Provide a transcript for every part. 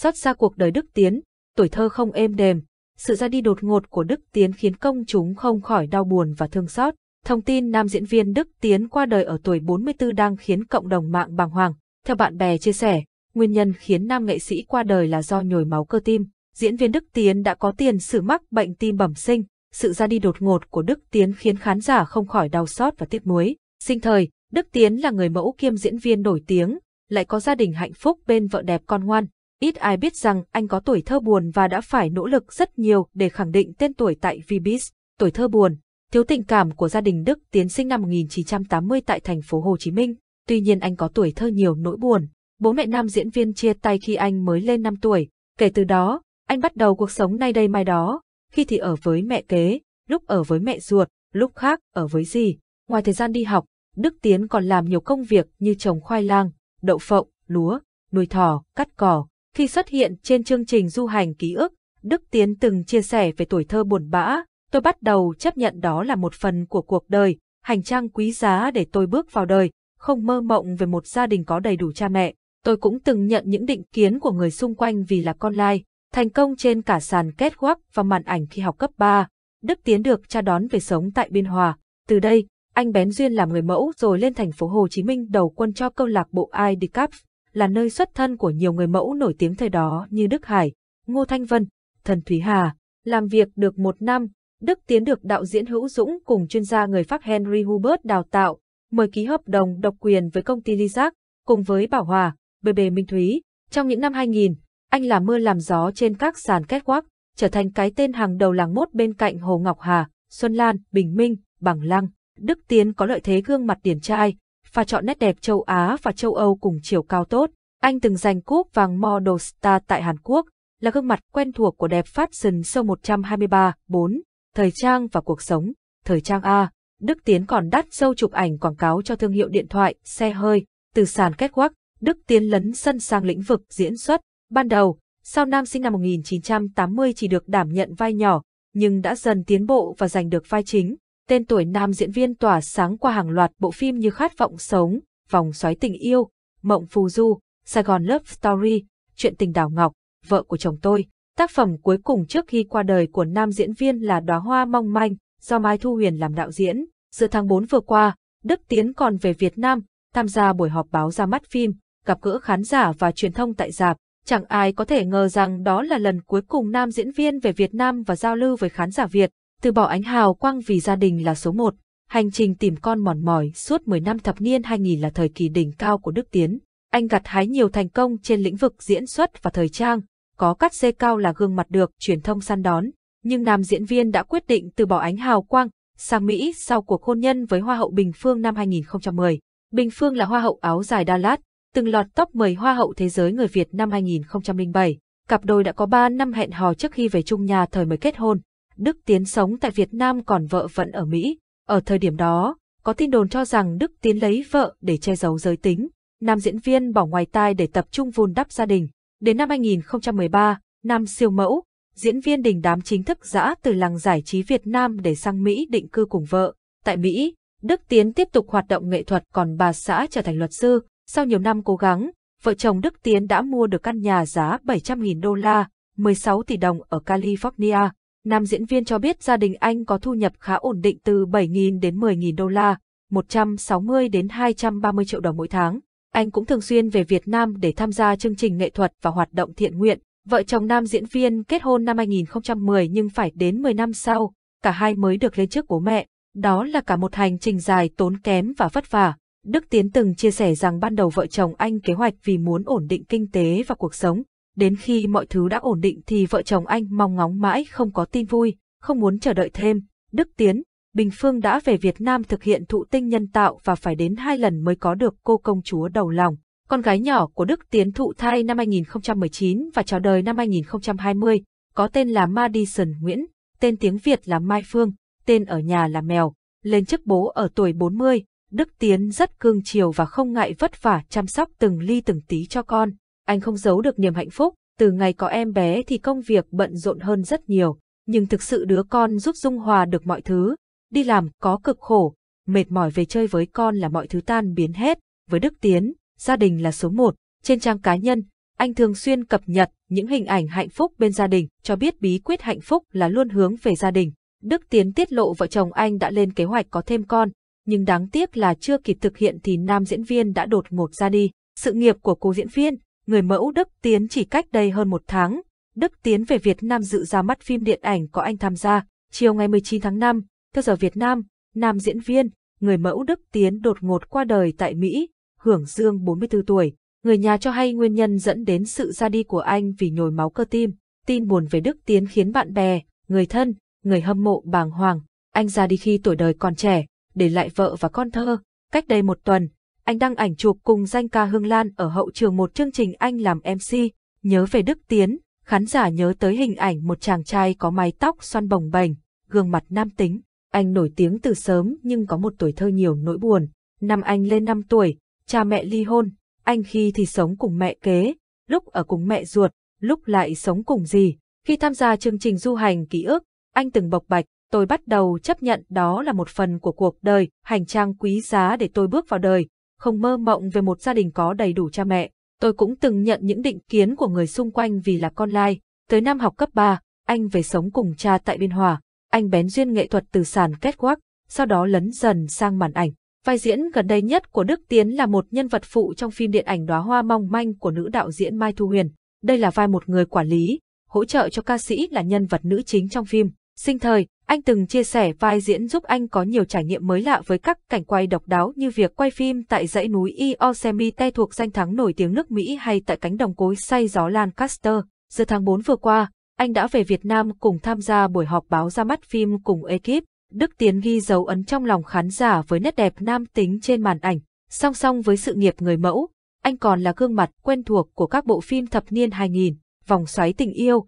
Xót xa cuộc đời Đức Tiến, tuổi thơ không êm đềm, sự ra đi đột ngột của Đức Tiến khiến công chúng không khỏi đau buồn và thương xót. Thông tin nam diễn viên Đức Tiến qua đời ở tuổi 44 đang khiến cộng đồng mạng bàng hoàng. Theo bạn bè chia sẻ, nguyên nhân khiến nam nghệ sĩ qua đời là do nhồi máu cơ tim. Diễn viên Đức Tiến đã có tiền sử mắc bệnh tim bẩm sinh, sự ra đi đột ngột của Đức Tiến khiến khán giả không khỏi đau xót và tiếc nuối. Sinh thời, Đức Tiến là người mẫu kiêm diễn viên nổi tiếng, lại có gia đình hạnh phúc bên vợ đẹp con ngoan. Ít ai biết rằng anh có tuổi thơ buồn và đã phải nỗ lực rất nhiều để khẳng định tên tuổi tại Vbiz. Tuổi thơ buồn, thiếu tình cảm của gia đình Đức Tiến sinh năm 1980 tại thành phố Hồ Chí Minh. Tuy nhiên anh có tuổi thơ nhiều nỗi buồn. Bố mẹ nam diễn viên chia tay khi anh mới lên 5 tuổi. Kể từ đó, anh bắt đầu cuộc sống nay đây mai đó. Khi thì ở với mẹ kế, lúc ở với mẹ ruột, lúc khác ở với gì. Ngoài thời gian đi học, Đức Tiến còn làm nhiều công việc như trồng khoai lang, đậu phộng, lúa, nuôi thỏ, cắt cỏ, khi xuất hiện trên chương trình du hành ký ức, Đức Tiến từng chia sẻ về tuổi thơ buồn bã, tôi bắt đầu chấp nhận đó là một phần của cuộc đời, hành trang quý giá để tôi bước vào đời, không mơ mộng về một gia đình có đầy đủ cha mẹ. Tôi cũng từng nhận những định kiến của người xung quanh vì là con lai, thành công trên cả sàn kết quắc và màn ảnh khi học cấp 3. Đức Tiến được cha đón về sống tại Biên Hòa. Từ đây, anh bén duyên làm người mẫu rồi lên thành phố Hồ Chí Minh đầu quân cho câu lạc bộ IDCAP là nơi xuất thân của nhiều người mẫu nổi tiếng thời đó như Đức Hải, Ngô Thanh Vân, Thần Thúy Hà. Làm việc được một năm, Đức Tiến được đạo diễn Hữu Dũng cùng chuyên gia người Pháp Henry Hubert đào tạo, mời ký hợp đồng độc quyền với công ty Lizac, cùng với Bảo Hòa, BB Minh Thúy. Trong những năm 2000, anh làm mưa làm gió trên các sàn catwalk, trở thành cái tên hàng đầu làng mốt bên cạnh Hồ Ngọc Hà, Xuân Lan, Bình Minh, Bằng Lăng. Đức Tiến có lợi thế gương mặt điển trai, và chọn nét đẹp châu Á và châu Âu cùng chiều cao tốt. Anh từng giành cúp vàng Model Star tại Hàn Quốc, là gương mặt quen thuộc của đẹp fashion show 123, 4, thời trang và cuộc sống, thời trang A. Đức Tiến còn đắt sâu chụp ảnh quảng cáo cho thương hiệu điện thoại, xe hơi, từ sàn catwalk, Đức Tiến lấn sân sang lĩnh vực diễn xuất. Ban đầu, sau nam sinh năm 1980 chỉ được đảm nhận vai nhỏ, nhưng đã dần tiến bộ và giành được vai chính tên tuổi nam diễn viên tỏa sáng qua hàng loạt bộ phim như Khát vọng sống, Vòng xoáy tình yêu, Mộng phù du, Sài Gòn Love Story, Chuyện tình đào ngọc, Vợ của chồng tôi. Tác phẩm cuối cùng trước khi qua đời của nam diễn viên là Đóa hoa mong manh, do Mai Thu Huyền làm đạo diễn. Giữa tháng 4 vừa qua, Đức Tiến còn về Việt Nam, tham gia buổi họp báo ra mắt phim, gặp gỡ khán giả và truyền thông tại dạp. Chẳng ai có thể ngờ rằng đó là lần cuối cùng nam diễn viên về Việt Nam và giao lưu với khán giả Việt từ bỏ ánh hào quang vì gia đình là số một. Hành trình tìm con mòn mỏi suốt 10 năm thập niên 2000 là thời kỳ đỉnh cao của Đức Tiến. Anh gặt hái nhiều thành công trên lĩnh vực diễn xuất và thời trang, có cắt xê cao là gương mặt được truyền thông săn đón, nhưng nam diễn viên đã quyết định từ bỏ ánh hào quang sang Mỹ sau cuộc hôn nhân với Hoa hậu Bình Phương năm 2010. Bình Phương là Hoa hậu áo dài Đà Lạt, từng lọt top 10 Hoa hậu Thế giới người Việt năm 2007. Cặp đôi đã có 3 năm hẹn hò trước khi về chung nhà thời mới kết hôn. Đức Tiến sống tại Việt Nam còn vợ vẫn ở Mỹ. Ở thời điểm đó, có tin đồn cho rằng Đức Tiến lấy vợ để che giấu giới tính. Nam diễn viên bỏ ngoài tai để tập trung vun đắp gia đình. Đến năm 2013, Nam siêu mẫu, diễn viên đình đám chính thức giã từ làng giải trí Việt Nam để sang Mỹ định cư cùng vợ. Tại Mỹ, Đức Tiến tiếp tục hoạt động nghệ thuật còn bà xã trở thành luật sư. Sau nhiều năm cố gắng, vợ chồng Đức Tiến đã mua được căn nhà giá 700.000 đô la, 16 tỷ đồng ở California. Nam diễn viên cho biết gia đình anh có thu nhập khá ổn định từ 7.000 đến 10.000 đô la, 160 đến 230 triệu đồng mỗi tháng. Anh cũng thường xuyên về Việt Nam để tham gia chương trình nghệ thuật và hoạt động thiện nguyện. Vợ chồng nam diễn viên kết hôn năm 2010 nhưng phải đến 10 năm sau, cả hai mới được lên trước bố mẹ. Đó là cả một hành trình dài tốn kém và vất vả. Đức Tiến từng chia sẻ rằng ban đầu vợ chồng anh kế hoạch vì muốn ổn định kinh tế và cuộc sống, Đến khi mọi thứ đã ổn định thì vợ chồng anh mong ngóng mãi không có tin vui, không muốn chờ đợi thêm. Đức Tiến, Bình Phương đã về Việt Nam thực hiện thụ tinh nhân tạo và phải đến hai lần mới có được cô công chúa đầu lòng. Con gái nhỏ của Đức Tiến thụ thai năm 2019 và chào đời năm 2020, có tên là Madison Nguyễn, tên tiếng Việt là Mai Phương, tên ở nhà là Mèo, lên chức bố ở tuổi 40, Đức Tiến rất cương chiều và không ngại vất vả chăm sóc từng ly từng tí cho con. Anh không giấu được niềm hạnh phúc, từ ngày có em bé thì công việc bận rộn hơn rất nhiều, nhưng thực sự đứa con giúp dung hòa được mọi thứ, đi làm có cực khổ, mệt mỏi về chơi với con là mọi thứ tan biến hết, với Đức Tiến, gia đình là số một, trên trang cá nhân, anh thường xuyên cập nhật những hình ảnh hạnh phúc bên gia đình, cho biết bí quyết hạnh phúc là luôn hướng về gia đình. Đức Tiến tiết lộ vợ chồng anh đã lên kế hoạch có thêm con, nhưng đáng tiếc là chưa kịp thực hiện thì nam diễn viên đã đột ngột ra đi. Sự nghiệp của cô diễn viên, người mẫu Đức Tiến chỉ cách đây hơn một tháng, Đức Tiến về Việt Nam dự ra mắt phim điện ảnh có anh tham gia, chiều ngày 19 tháng 5, theo giờ Việt Nam, nam diễn viên, người mẫu Đức Tiến đột ngột qua đời tại Mỹ, hưởng dương 44 tuổi. Người nhà cho hay nguyên nhân dẫn đến sự ra đi của anh vì nhồi máu cơ tim. Tin buồn về Đức Tiến khiến bạn bè, người thân, người hâm mộ bàng hoàng. Anh ra đi khi tuổi đời còn trẻ, để lại vợ và con thơ. Cách đây một tuần, anh đăng ảnh chụp cùng danh ca Hương Lan ở hậu trường một chương trình anh làm MC, nhớ về Đức Tiến, khán giả nhớ tới hình ảnh một chàng trai có mái tóc xoăn bồng bềnh, gương mặt nam tính. Anh nổi tiếng từ sớm nhưng có một tuổi thơ nhiều nỗi buồn. Năm anh lên 5 tuổi, cha mẹ ly hôn, anh khi thì sống cùng mẹ kế, lúc ở cùng mẹ ruột, lúc lại sống cùng gì. Khi tham gia chương trình du hành ký ức, anh từng bộc bạch, tôi bắt đầu chấp nhận đó là một phần của cuộc đời, hành trang quý giá để tôi bước vào đời, không mơ mộng về một gia đình có đầy đủ cha mẹ. Tôi cũng từng nhận những định kiến của người xung quanh vì là con lai. Tới năm học cấp 3, anh về sống cùng cha tại Biên Hòa. Anh bén duyên nghệ thuật từ sàn kết quắc, sau đó lấn dần sang màn ảnh. Vai diễn gần đây nhất của Đức Tiến là một nhân vật phụ trong phim điện ảnh Đóa hoa mong manh của nữ đạo diễn Mai Thu Huyền. Đây là vai một người quản lý, hỗ trợ cho ca sĩ là nhân vật nữ chính trong phim. Sinh thời, anh từng chia sẻ vai diễn giúp anh có nhiều trải nghiệm mới lạ với các cảnh quay độc đáo như việc quay phim tại dãy núi Yosemite thuộc danh thắng nổi tiếng nước Mỹ hay tại cánh đồng cối say gió Lancaster. Giữa tháng 4 vừa qua, anh đã về Việt Nam cùng tham gia buổi họp báo ra mắt phim cùng ekip. Đức Tiến ghi dấu ấn trong lòng khán giả với nét đẹp nam tính trên màn ảnh. Song song với sự nghiệp người mẫu, anh còn là gương mặt quen thuộc của các bộ phim thập niên 2000, Vòng xoáy tình yêu,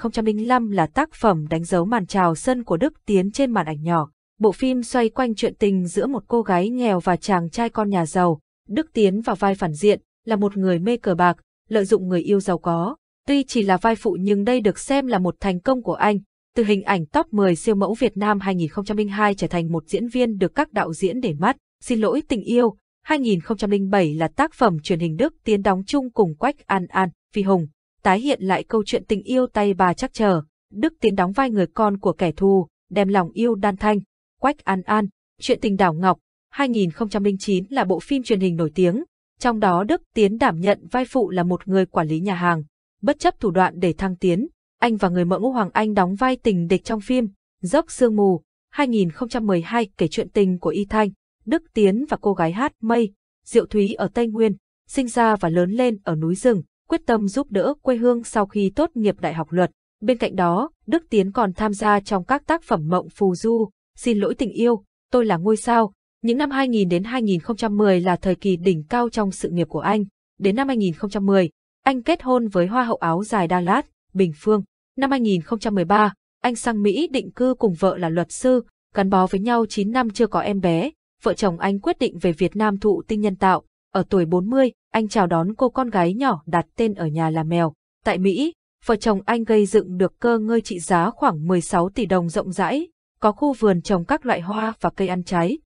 2005 là tác phẩm đánh dấu màn trào sân của Đức Tiến trên màn ảnh nhỏ. Bộ phim xoay quanh chuyện tình giữa một cô gái nghèo và chàng trai con nhà giàu. Đức Tiến vào vai phản diện, là một người mê cờ bạc, lợi dụng người yêu giàu có. Tuy chỉ là vai phụ nhưng đây được xem là một thành công của anh. Từ hình ảnh top 10 siêu mẫu Việt Nam 2002 trở thành một diễn viên được các đạo diễn để mắt. Xin lỗi tình yêu, 2007 là tác phẩm truyền hình Đức Tiến đóng chung cùng Quách An An, Phi Hùng tái hiện lại câu chuyện tình yêu tay bà chắc chờ. Đức Tiến đóng vai người con của kẻ thù, đem lòng yêu đan thanh, quách an an, chuyện tình đảo ngọc, 2009 là bộ phim truyền hình nổi tiếng, trong đó Đức Tiến đảm nhận vai phụ là một người quản lý nhà hàng. Bất chấp thủ đoạn để thăng tiến, anh và người mẫu Ngô Hoàng Anh đóng vai tình địch trong phim Dốc Sương Mù 2012 kể chuyện tình của Y Thanh, Đức Tiến và cô gái hát Mây, Diệu Thúy ở Tây Nguyên, sinh ra và lớn lên ở núi rừng, quyết tâm giúp đỡ quê hương sau khi tốt nghiệp đại học luật. Bên cạnh đó, Đức Tiến còn tham gia trong các tác phẩm Mộng Phù Du, Xin lỗi tình yêu, Tôi là ngôi sao. Những năm 2000 đến 2010 là thời kỳ đỉnh cao trong sự nghiệp của anh. Đến năm 2010, anh kết hôn với Hoa hậu áo dài Đà Lạt, Bình Phương. Năm 2013, anh sang Mỹ định cư cùng vợ là luật sư, gắn bó với nhau 9 năm chưa có em bé. Vợ chồng anh quyết định về Việt Nam thụ tinh nhân tạo, ở tuổi 40, anh chào đón cô con gái nhỏ đặt tên ở nhà là Mèo. Tại Mỹ, vợ chồng anh gây dựng được cơ ngơi trị giá khoảng 16 tỷ đồng rộng rãi, có khu vườn trồng các loại hoa và cây ăn trái,